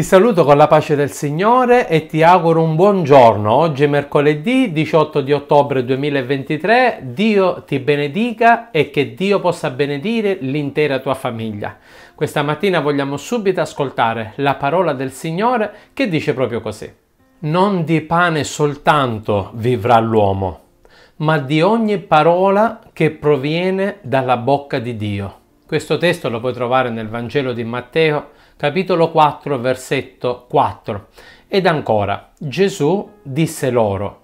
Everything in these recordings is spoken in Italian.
Ti saluto con la pace del Signore e ti auguro un buon giorno. Oggi è mercoledì 18 di ottobre 2023. Dio ti benedica e che Dio possa benedire l'intera tua famiglia. Questa mattina vogliamo subito ascoltare la parola del Signore che dice proprio così. Non di pane soltanto vivrà l'uomo, ma di ogni parola che proviene dalla bocca di Dio. Questo testo lo puoi trovare nel Vangelo di Matteo capitolo 4, versetto 4. Ed ancora, Gesù disse loro,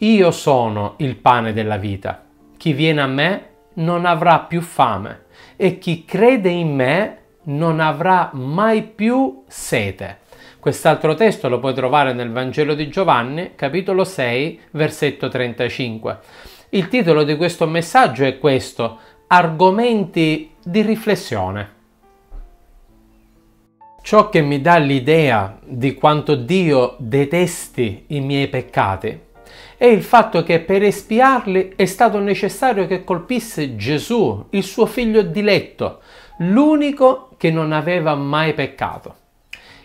Io sono il pane della vita. Chi viene a me non avrà più fame e chi crede in me non avrà mai più sete. Quest'altro testo lo puoi trovare nel Vangelo di Giovanni, capitolo 6, versetto 35. Il titolo di questo messaggio è questo, argomenti di riflessione. Ciò che mi dà l'idea di quanto Dio detesti i miei peccati è il fatto che per espiarli è stato necessario che colpisse Gesù, il suo figlio diletto, l'unico che non aveva mai peccato.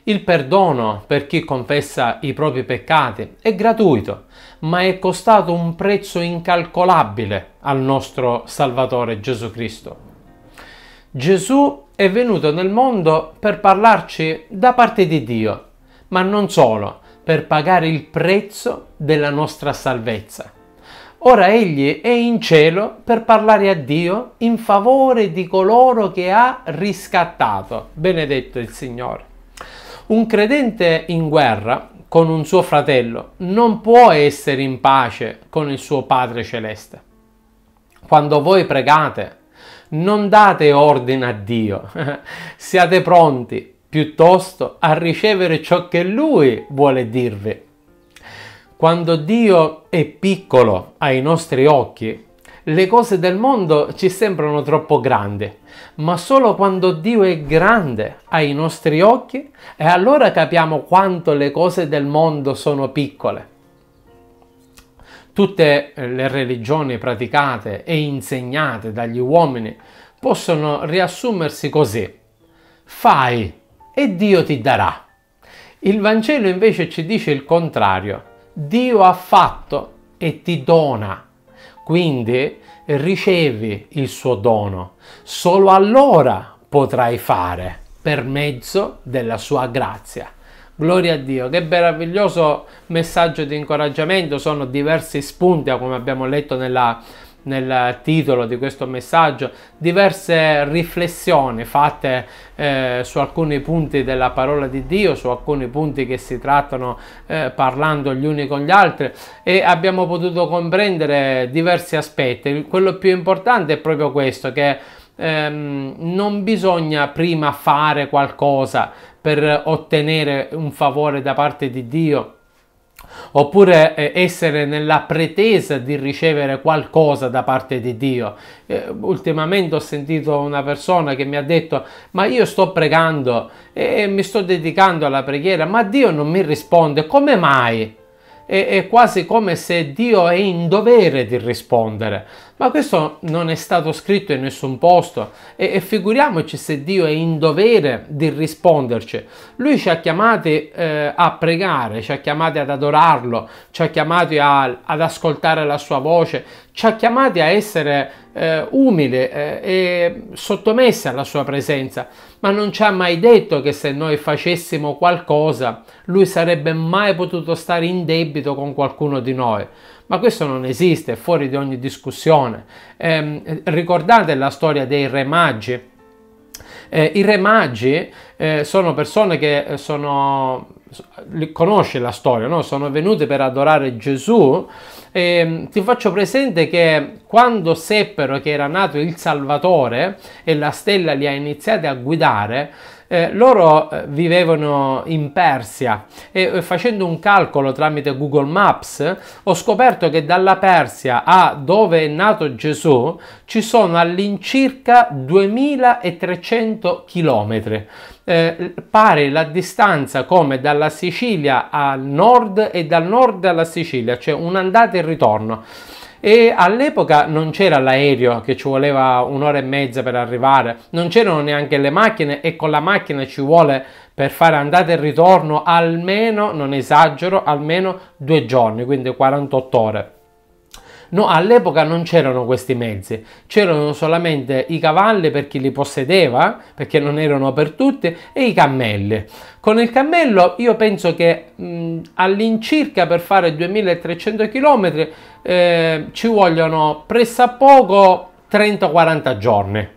Il perdono per chi confessa i propri peccati è gratuito, ma è costato un prezzo incalcolabile al nostro Salvatore Gesù Cristo. Gesù è venuto nel mondo per parlarci da parte di Dio, ma non solo, per pagare il prezzo della nostra salvezza. Ora egli è in cielo per parlare a Dio in favore di coloro che ha riscattato, benedetto il Signore. Un credente in guerra con un suo fratello non può essere in pace con il suo Padre Celeste. Quando voi pregate non date ordine a Dio, siate pronti piuttosto a ricevere ciò che Lui vuole dirvi. Quando Dio è piccolo ai nostri occhi, le cose del mondo ci sembrano troppo grandi, ma solo quando Dio è grande ai nostri occhi, e allora capiamo quanto le cose del mondo sono piccole tutte le religioni praticate e insegnate dagli uomini possono riassumersi così. Fai e Dio ti darà. Il Vangelo invece ci dice il contrario. Dio ha fatto e ti dona. Quindi ricevi il suo dono. Solo allora potrai fare per mezzo della sua grazia. Gloria a Dio, che meraviglioso messaggio di incoraggiamento, sono diversi spunti, come abbiamo letto nella, nel titolo di questo messaggio, diverse riflessioni fatte eh, su alcuni punti della parola di Dio, su alcuni punti che si trattano eh, parlando gli uni con gli altri e abbiamo potuto comprendere diversi aspetti. Quello più importante è proprio questo, che ehm, non bisogna prima fare qualcosa per ottenere un favore da parte di Dio oppure eh, essere nella pretesa di ricevere qualcosa da parte di Dio. Eh, ultimamente ho sentito una persona che mi ha detto ma io sto pregando e mi sto dedicando alla preghiera, ma Dio non mi risponde, come mai? è, quasi come se Dio è in dovere di rispondere. Ma questo non è stato scritto in nessun posto e, e figuriamoci se Dio è in dovere di risponderci. Lui ci ha chiamati eh, a pregare, ci ha chiamati ad adorarlo, ci ha chiamati a, ad ascoltare la sua voce, ci ha chiamati a essere eh, umili eh, e sottomessi alla sua presenza, ma non ci ha mai detto che se noi facessimo qualcosa lui sarebbe mai potuto stare in debito con qualcuno di noi ma questo non esiste, è fuori di ogni discussione. Eh, ricordate la storia dei re magi? Eh, I re magi eh, sono persone che eh, sono conosce la storia, no? sono venute per adorare Gesù. E ehm, ti faccio presente che quando seppero che era nato il Salvatore e la stella li ha iniziati a guidare, eh, loro eh, vivevano in Persia e eh, facendo un calcolo tramite Google Maps ho scoperto che dalla Persia a dove è nato Gesù ci sono all'incirca 2300 chilometri. Eh, pare la distanza come dalla Sicilia al nord e dal nord alla Sicilia, cioè un'andata e ritorno e all'epoca non c'era l'aereo che ci voleva un'ora e mezza per arrivare, non c'erano neanche le macchine e con la macchina ci vuole per fare andata e ritorno almeno, non esagero, almeno due giorni, quindi 48 ore. No, all'epoca non c'erano questi mezzi, c'erano solamente i cavalli per chi li possedeva, perché non erano per tutti, e i cammelli. Con il cammello io penso che mh, all'incirca per fare 2300 km eh, ci vogliono pressappoco 30-40 giorni.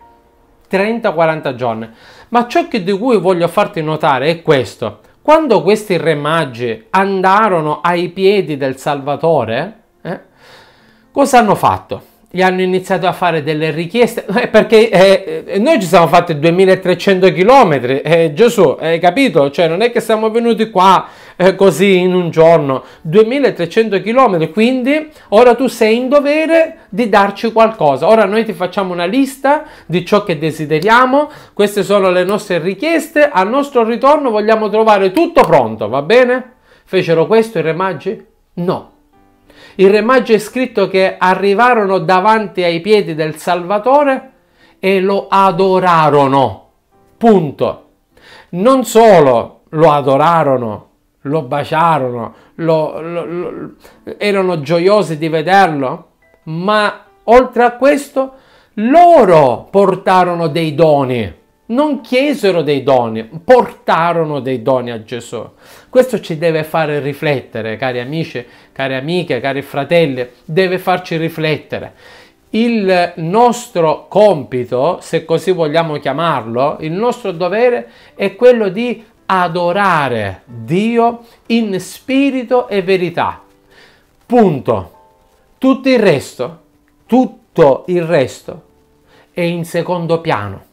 30-40 giorni. Ma ciò che di cui voglio farti notare è questo. Quando questi re magi andarono ai piedi del Salvatore, Cosa hanno fatto? Gli hanno iniziato a fare delle richieste eh, perché eh, eh, noi ci siamo fatti 2300 km, eh, Gesù, hai capito? Cioè, non è che siamo venuti qua eh, così in un giorno, 2300 km, quindi ora tu sei in dovere di darci qualcosa. Ora noi ti facciamo una lista di ciò che desideriamo, queste sono le nostre richieste, al nostro ritorno vogliamo trovare tutto pronto, va bene? Fecero questo i re magi? No il Re Maggio è scritto che arrivarono davanti ai piedi del Salvatore e lo adorarono. Punto. Non solo lo adorarono, lo baciarono, lo, lo, lo, erano gioiosi di vederlo, ma oltre a questo loro portarono dei doni non chiesero dei doni, portarono dei doni a Gesù. Questo ci deve fare riflettere, cari amici, cari amiche, cari fratelli, deve farci riflettere. Il nostro compito, se così vogliamo chiamarlo, il nostro dovere è quello di adorare Dio in spirito e verità. Punto. Tutto il resto, tutto il resto è in secondo piano.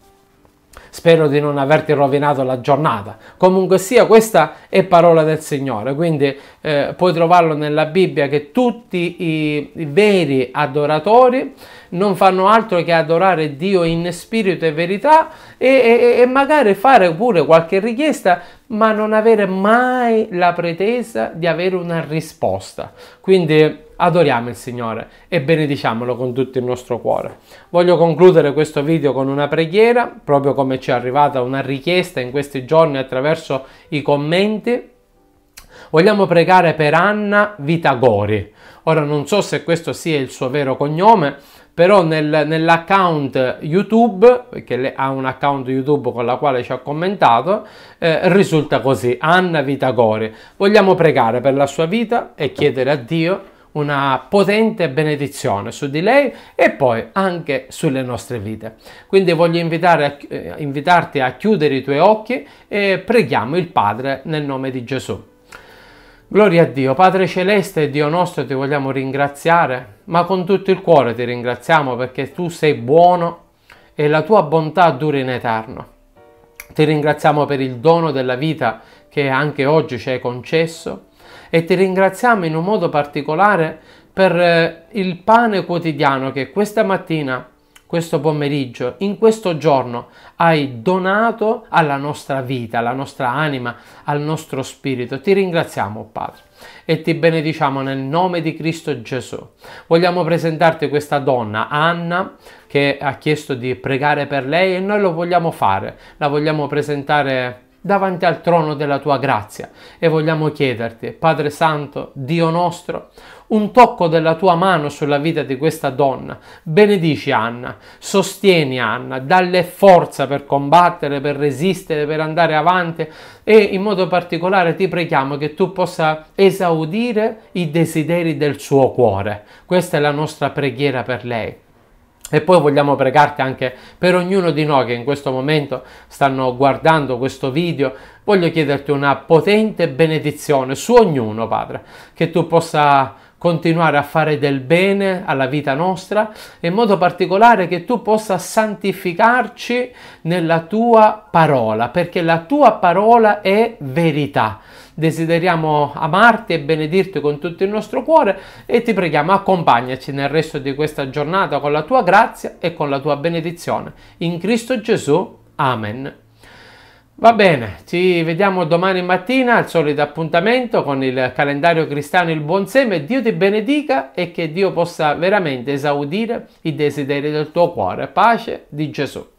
Spero di non averti rovinato la giornata. Comunque sia, questa è parola del Signore, quindi eh, puoi trovarlo nella Bibbia che tutti i, i veri adoratori non fanno altro che adorare Dio in spirito e verità e, e, e magari fare pure qualche richiesta ma non avere mai la pretesa di avere una risposta. Quindi adoriamo il Signore e benediciamolo con tutto il nostro cuore. Voglio concludere questo video con una preghiera, proprio come ci è arrivata una richiesta in questi giorni attraverso i commenti. Vogliamo pregare per Anna Vitagori Ora non so se questo sia il suo vero cognome, però nel, nell'account YouTube, perché ha un account YouTube con la quale ci ha commentato, eh, risulta così, Anna Vitagori. Vogliamo pregare per la sua vita e chiedere a Dio una potente benedizione su di lei e poi anche sulle nostre vite. Quindi voglio a, eh, invitarti a chiudere i tuoi occhi e preghiamo il Padre nel nome di Gesù. Gloria a Dio, Padre Celeste e Dio nostro ti vogliamo ringraziare, ma con tutto il cuore ti ringraziamo perché tu sei buono e la tua bontà dura in eterno. Ti ringraziamo per il dono della vita che anche oggi ci hai concesso e ti ringraziamo in un modo particolare per eh, il pane quotidiano che questa mattina questo pomeriggio, in questo giorno, hai donato alla nostra vita, alla nostra anima, al nostro spirito. Ti ringraziamo, Padre, e ti benediciamo nel nome di Cristo Gesù. Vogliamo presentarti questa donna, Anna, che ha chiesto di pregare per lei e noi lo vogliamo fare. La vogliamo presentare davanti al trono della tua grazia e vogliamo chiederti, Padre Santo, Dio nostro, un tocco della tua mano sulla vita di questa donna. Benedici Anna, sostieni Anna, dalle forza per combattere, per resistere, per andare avanti e in modo particolare ti preghiamo che tu possa esaudire i desideri del suo cuore. Questa è la nostra preghiera per lei. E poi vogliamo pregarti anche per ognuno di noi che in questo momento stanno guardando questo video. Voglio chiederti una potente benedizione su ognuno, Padre, che tu possa continuare a fare del bene alla vita nostra e in modo particolare che tu possa santificarci nella tua parola, perché la tua parola è verità desideriamo amarti e benedirti con tutto il nostro cuore e ti preghiamo accompagnaci nel resto di questa giornata con la tua grazia e con la tua benedizione. In Cristo Gesù. Amen. Va bene, ci vediamo domani mattina al solito appuntamento con il calendario cristiano Il Buon Seme. Dio ti benedica e che Dio possa veramente esaudire i desideri del tuo cuore. Pace di Gesù.